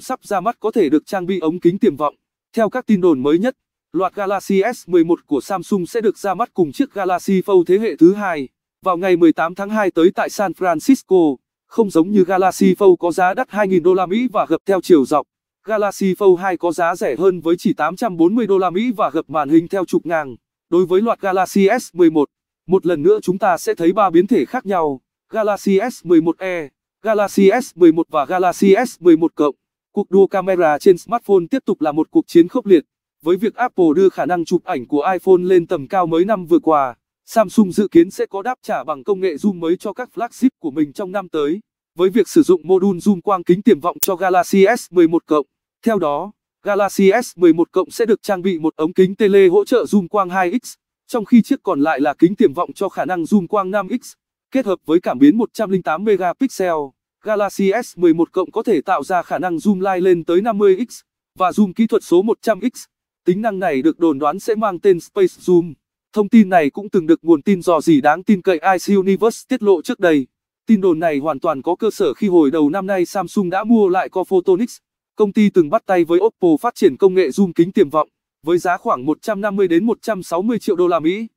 sắp ra mắt có thể được trang bị ống kính tiềm vọng. Theo các tin đồn mới nhất, loạt Galaxy S11 của Samsung sẽ được ra mắt cùng chiếc Galaxy Fold thế hệ thứ hai vào ngày 18 tháng 2 tới tại San Francisco. Không giống như Galaxy Fold có giá đắt 2.000 đô la Mỹ và gập theo chiều dọc, Galaxy Fold 2 có giá rẻ hơn với chỉ 840 đô la Mỹ và gập màn hình theo trục ngang. Đối với loạt Galaxy S11, một lần nữa chúng ta sẽ thấy ba biến thể khác nhau: Galaxy S11e, Galaxy S11 và Galaxy S11 cộng. Cuộc đua camera trên smartphone tiếp tục là một cuộc chiến khốc liệt. Với việc Apple đưa khả năng chụp ảnh của iPhone lên tầm cao mới năm vừa qua, Samsung dự kiến sẽ có đáp trả bằng công nghệ zoom mới cho các flagship của mình trong năm tới, với việc sử dụng module zoom quang kính tiềm vọng cho Galaxy S11 Theo đó, Galaxy S11 sẽ được trang bị một ống kính tele hỗ trợ zoom quang 2x, trong khi chiếc còn lại là kính tiềm vọng cho khả năng zoom quang 5x, kết hợp với cảm biến 108 megapixel. Galaxy S11 cộng có thể tạo ra khả năng zoom lai lên tới 50x và zoom kỹ thuật số 100x. Tính năng này được đồn đoán sẽ mang tên Space Zoom. Thông tin này cũng từng được nguồn tin dò dỉ đáng tin cậy Ice Universe tiết lộ trước đây. Tin đồn này hoàn toàn có cơ sở khi hồi đầu năm nay Samsung đã mua lại Cophotonics, công ty từng bắt tay với Oppo phát triển công nghệ zoom kính tiềm vọng với giá khoảng 150 đến 160 triệu đô la Mỹ.